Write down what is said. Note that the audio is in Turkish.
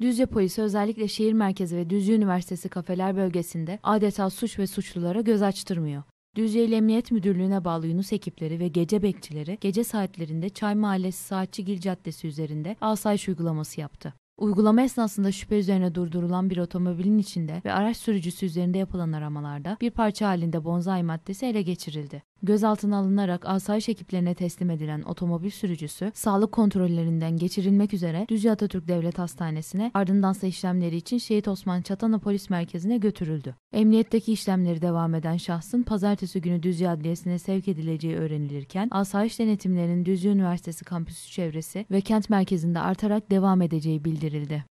Düzce polisi özellikle şehir merkezi ve Düzce Üniversitesi kafeler bölgesinde adeta suç ve suçlulara göz açtırmıyor. Düzce İl Emniyet Müdürlüğü'ne bağlı Yunus ekipleri ve gece bekçileri gece saatlerinde Çay Mahallesi Saatçigil Caddesi üzerinde asayiş uygulaması yaptı. Uygulama esnasında şüphe üzerine durdurulan bir otomobilin içinde ve araç sürücüsü üzerinde yapılan aramalarda bir parça halinde bonzai maddesi ele geçirildi. Gözaltına alınarak asayiş ekiplerine teslim edilen otomobil sürücüsü sağlık kontrollerinden geçirilmek üzere Düzce Atatürk Devlet Hastanesi'ne ardındansa işlemleri için Şehit Osman Çatana Polis Merkezi'ne götürüldü. Emniyetteki işlemleri devam eden şahsın pazartesi günü Düzce Adliyesi'ne sevk edileceği öğrenilirken asayiş denetimlerinin Düzce Üniversitesi kampüsü çevresi ve kent merkezinde artarak devam edeceği bildirildi.